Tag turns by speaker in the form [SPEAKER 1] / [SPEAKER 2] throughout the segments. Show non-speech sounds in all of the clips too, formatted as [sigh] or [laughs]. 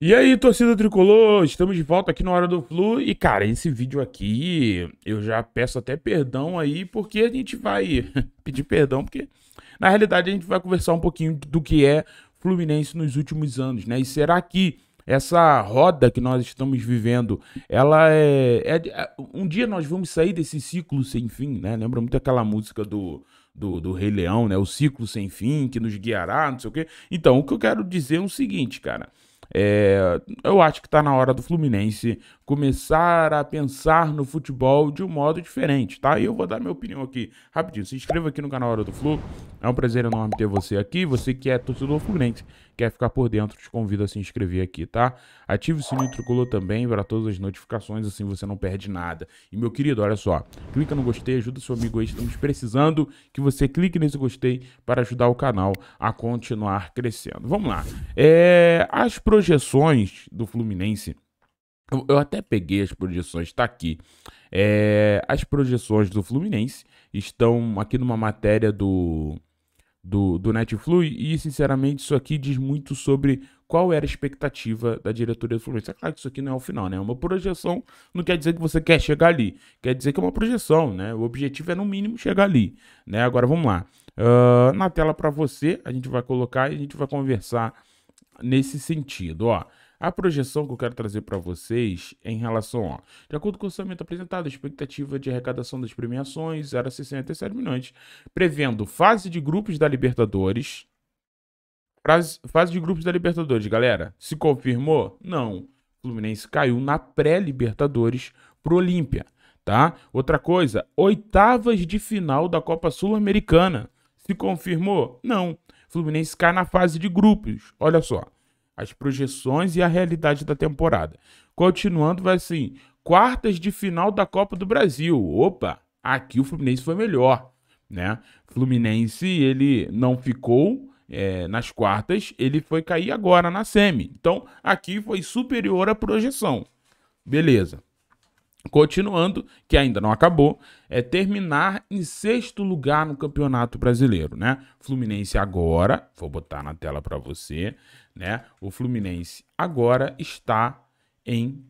[SPEAKER 1] E aí, torcida tricolor, estamos de volta aqui no Hora do Flu e cara, esse vídeo aqui eu já peço até perdão aí porque a gente vai [laughs] pedir perdão porque na realidade a gente vai conversar um pouquinho do que é Fluminense nos últimos anos, né? E será que essa roda que nós estamos vivendo, ela é, é, é um dia nós vamos sair desse ciclo sem fim, né? Lembra muito aquela música do do, do Rei Leão, né? O ciclo sem fim que nos guiará, não sei o quê. Então, o que eu quero dizer é o seguinte, cara. É, eu acho que está na hora do Fluminense começar a pensar no futebol de um modo diferente, tá? E eu vou dar minha opinião aqui rapidinho. Se inscreva aqui no canal Hora do Flu. É um prazer enorme ter você aqui. Você que é torcedor Fluminense quer ficar por dentro, te convido a se inscrever aqui, tá? Ative o sininho tricolor também para todas as notificações, assim você não perde nada. E meu querido, olha só, clica no gostei, ajuda seu amigo aí, estamos precisando que você clique nesse gostei para ajudar o canal a continuar crescendo. Vamos lá, é, as projeções do Fluminense... Eu até peguei as projeções, está aqui. É, as projeções do Fluminense estão aqui numa matéria do do, do Netflix e, sinceramente, isso aqui diz muito sobre qual era a expectativa da diretoria do Fluminense. É claro que isso aqui não é o final, né? é Uma projeção não quer dizer que você quer chegar ali. Quer dizer que é uma projeção, né? O objetivo é, no mínimo, chegar ali. Né? Agora, vamos lá. Uh, na tela para você, a gente vai colocar e a gente vai conversar nesse sentido, ó. A projeção que eu quero trazer para vocês é em relação a, de acordo com o orçamento apresentado, a expectativa de arrecadação das premiações era 67 milhões, prevendo fase de grupos da Libertadores. Fase, de grupos da Libertadores, galera. Se confirmou? Não. O Fluminense caiu na pré-Libertadores pro Olímpia, tá? Outra coisa, oitavas de final da Copa Sul-Americana. Se confirmou? Não. Fluminense cai na fase de grupos. Olha só as projeções e a realidade da temporada. Continuando, vai assim: quartas de final da Copa do Brasil. Opa, aqui o Fluminense foi melhor, né? Fluminense ele não ficou é, nas quartas, ele foi cair agora na semi. Então aqui foi superior à projeção. Beleza. Continuando, que ainda não acabou, é terminar em sexto lugar no Campeonato Brasileiro, né? Fluminense agora, vou botar na tela para você, né? O Fluminense agora está em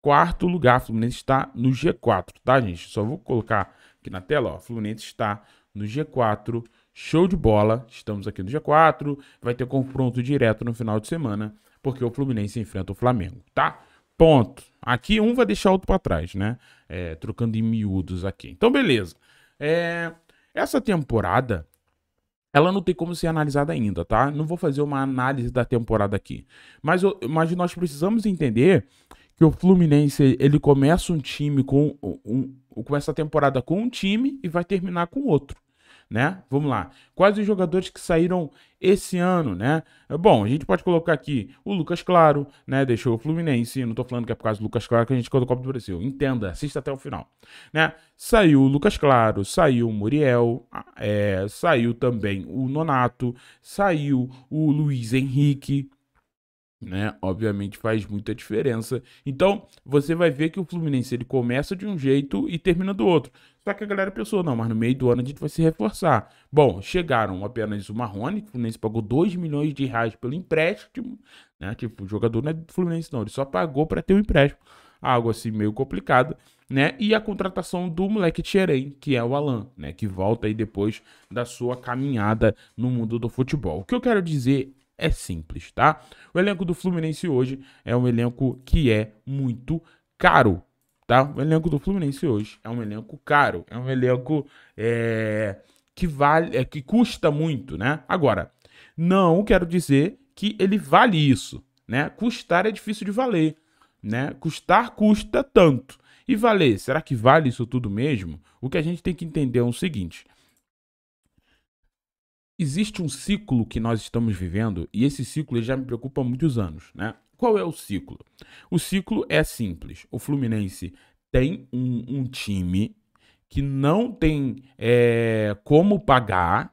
[SPEAKER 1] quarto lugar. O Fluminense está no G4, tá, gente? Só vou colocar aqui na tela, ó. O Fluminense está no G4. Show de bola. Estamos aqui no G4. Vai ter confronto direto no final de semana, porque o Fluminense enfrenta o Flamengo, tá? Ponto. Aqui um vai deixar outro para trás, né? É, trocando em miúdos aqui. Então, beleza. É, essa temporada, ela não tem como ser analisada ainda, tá? Não vou fazer uma análise da temporada aqui. Mas, eu, mas nós precisamos entender que o Fluminense, ele começa um time com, um, começa a temporada com um time e vai terminar com outro né? Vamos lá. Quais os jogadores que saíram esse ano, né? Bom, a gente pode colocar aqui o Lucas Claro, né? Deixou o Fluminense. Não tô falando que é por causa do Lucas Claro que a gente colocou o Copa do Brasil. Entenda, assista até o final, né? Saiu o Lucas Claro, saiu o Muriel, é, saiu também o Nonato, saiu o Luiz Henrique, né? Obviamente faz muita diferença. Então, você vai ver que o Fluminense ele começa de um jeito e termina do outro. Só que a galera pensou, não, mas no meio do ano a gente vai se reforçar. Bom, chegaram apenas o Marrone, que o Fluminense pagou 2 milhões de reais pelo empréstimo, né? Tipo, o jogador não é do Fluminense não, ele só pagou para ter o um empréstimo. Algo assim meio complicado, né? E a contratação do moleque Tcherem, que é o Alan, né? Que volta aí depois da sua caminhada no mundo do futebol. O que eu quero dizer é simples, tá? O elenco do Fluminense hoje é um elenco que é muito caro, tá? O elenco do Fluminense hoje é um elenco caro, é um elenco é, que vale, é, que custa muito, né? Agora, não quero dizer que ele vale isso, né? Custar é difícil de valer, né? Custar custa tanto. E valer, será que vale isso tudo mesmo? O que a gente tem que entender é o seguinte: Existe um ciclo que nós estamos vivendo e esse ciclo já me preocupa há muitos anos, né? Qual é o ciclo? O ciclo é simples. O Fluminense tem um, um time que não tem é, como pagar,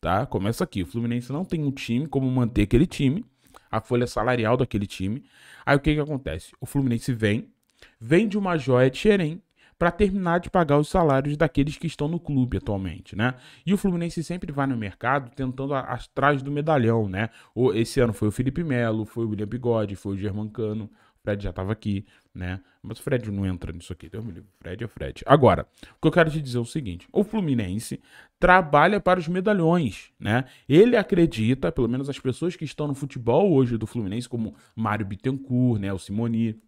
[SPEAKER 1] tá? Começa aqui. O Fluminense não tem um time como manter aquele time, a folha salarial daquele time. Aí o que que acontece? O Fluminense vem, vende uma joia de Xerém para terminar de pagar os salários daqueles que estão no clube atualmente, né? E o Fluminense sempre vai no mercado tentando atrás do medalhão, né? O esse ano foi o Felipe Melo, foi o William Bigode, foi o Germancano, o Fred já estava aqui, né? Mas o Fred não entra nisso aqui, Deus me livre. Fred é Fred. Agora, o que eu quero te dizer é o seguinte: o Fluminense trabalha para os medalhões, né? Ele acredita, pelo menos as pessoas que estão no futebol hoje do Fluminense, como Mário Bittencourt, né? O Simoni.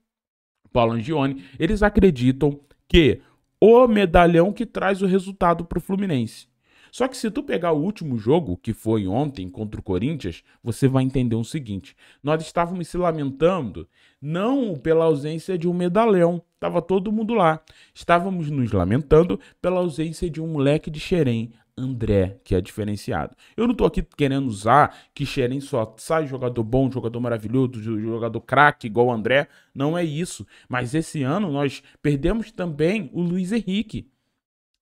[SPEAKER 1] Paulo Angione, eles acreditam que o medalhão que traz o resultado para o Fluminense. Só que se tu pegar o último jogo, que foi ontem contra o Corinthians, você vai entender o seguinte: nós estávamos se lamentando não pela ausência de um medalhão, estava todo mundo lá. Estávamos nos lamentando pela ausência de um moleque de Xerém, André, que é diferenciado. Eu não tô aqui querendo usar que Xerém só sai jogador bom, jogador maravilhoso, jogador craque igual o André. Não é isso. Mas esse ano nós perdemos também o Luiz Henrique.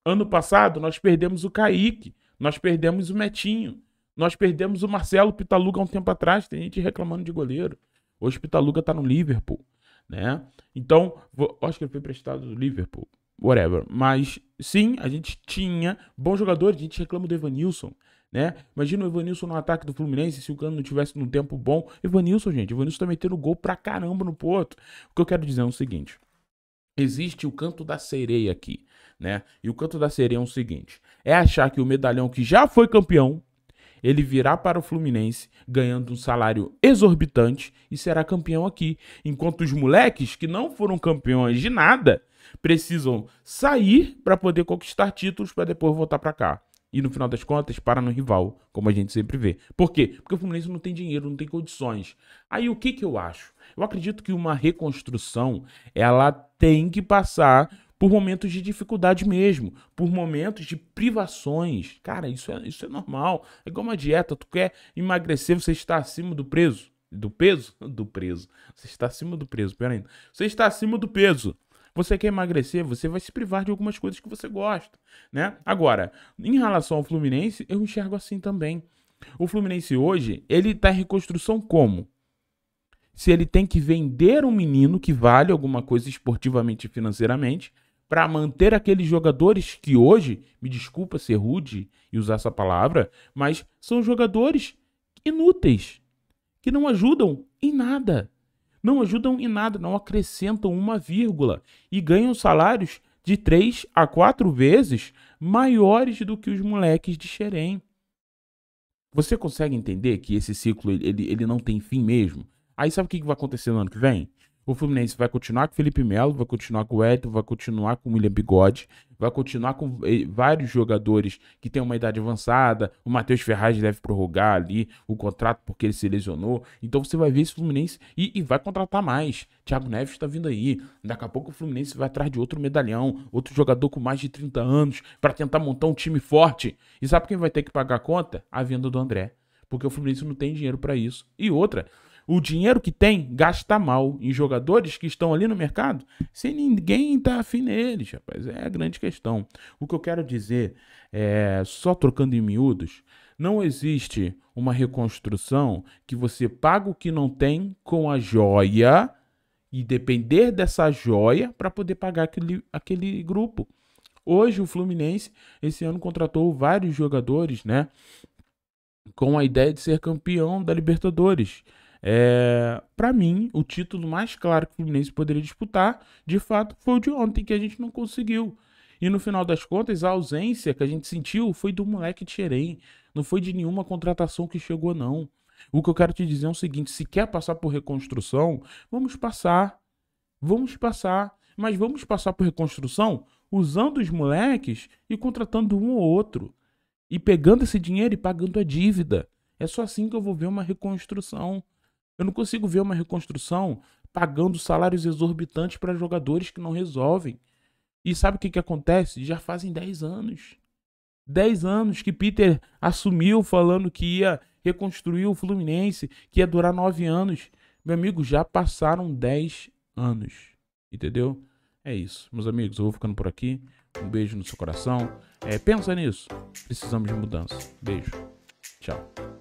[SPEAKER 1] Ano passado nós perdemos o Kaique, nós perdemos o Metinho, nós perdemos o Marcelo Pitaluga um tempo atrás. Tem gente reclamando de goleiro. Hoje o Pitaluga tá no Liverpool, né? Então, vou... acho que ele foi prestado do Liverpool whatever. Mas sim, a gente tinha bons jogadores, a gente reclama do Evanilson. Né? Imagina o Evanilson no ataque do Fluminense se o Cano não tivesse num tempo bom. Evanilson, gente, Evanilson tá metendo gol pra caramba no Porto. O que eu quero dizer é o seguinte: existe o canto da sereia aqui, né? E o canto da sereia é o seguinte: é achar que o medalhão que já foi campeão, ele virá para o Fluminense ganhando um salário exorbitante e será campeão aqui, enquanto os moleques que não foram campeões de nada precisam sair para poder conquistar títulos para depois voltar para cá. E no final das contas, para no rival, como a gente sempre vê. Por quê? Porque o Fluminense não tem dinheiro, não tem condições. Aí o que, que eu acho? Eu acredito que uma reconstrução, ela tem que passar por momentos de dificuldade mesmo, por momentos de privações. Cara, isso é, isso é normal. É igual uma dieta, tu quer emagrecer, você está acima do peso. Do peso? [laughs] Do peso. Você está acima do peso, peraí. Você está acima do peso. Você quer emagrecer, você vai se privar de algumas coisas que você gosta, né? Agora, em relação ao Fluminense, eu enxergo assim também. O Fluminense hoje, ele tá em reconstrução como? Se ele tem que vender um menino que vale alguma coisa esportivamente e financeiramente, para manter aqueles jogadores que hoje, me desculpa ser rude e usar essa palavra, mas são jogadores inúteis, que não ajudam em nada não ajudam em nada, não acrescentam uma vírgula e ganham salários de três a quatro vezes maiores do que os moleques de Xerém. Você consegue entender que esse ciclo ele, ele não tem fim mesmo? Aí sabe o que vai acontecer no ano que vem? O Fluminense vai continuar com o Felipe Melo, vai continuar com o Edson, vai continuar com o William Bigode, vai continuar com eh, vários jogadores que têm uma idade avançada. O Matheus Ferraz deve prorrogar ali o contrato porque ele se lesionou. Então você vai ver esse Fluminense e, e vai contratar mais. Thiago Neves está vindo aí. Daqui a pouco o Fluminense vai atrás de outro medalhão, outro jogador com mais de 30 anos, para tentar montar um time forte. E sabe quem vai ter que pagar a conta? A venda do André. Porque o Fluminense não tem dinheiro para isso. E outra, o dinheiro que tem, gasta mal em jogadores que estão ali no mercado sem ninguém estar tá afim neles, rapaz. É a grande questão. O que eu quero dizer é, só trocando em miúdos, não existe uma reconstrução que você paga o que não tem com a joia e depender dessa joia para poder pagar aquele, aquele grupo. Hoje o Fluminense esse ano contratou vários jogadores, né? Com a ideia de ser campeão da Libertadores. É, para mim, o título mais claro que o Fluminense poderia disputar, de fato, foi o de ontem, que a gente não conseguiu. E no final das contas, a ausência que a gente sentiu foi do moleque Tcherem Não foi de nenhuma contratação que chegou, não. O que eu quero te dizer é o seguinte: se quer passar por reconstrução, vamos passar. Vamos passar. Mas vamos passar por reconstrução usando os moleques e contratando um ou outro. E pegando esse dinheiro e pagando a dívida. É só assim que eu vou ver uma reconstrução. Eu não consigo ver uma reconstrução pagando salários exorbitantes para jogadores que não resolvem. E sabe o que, que acontece? Já fazem 10 anos. 10 anos que Peter assumiu falando que ia reconstruir o Fluminense, que ia durar 9 anos. Meu amigo, já passaram 10 anos. Entendeu? É isso, meus amigos. Eu vou ficando por aqui. Um beijo no seu coração. É, pensa nisso. Precisamos de mudança. Beijo. Tchau.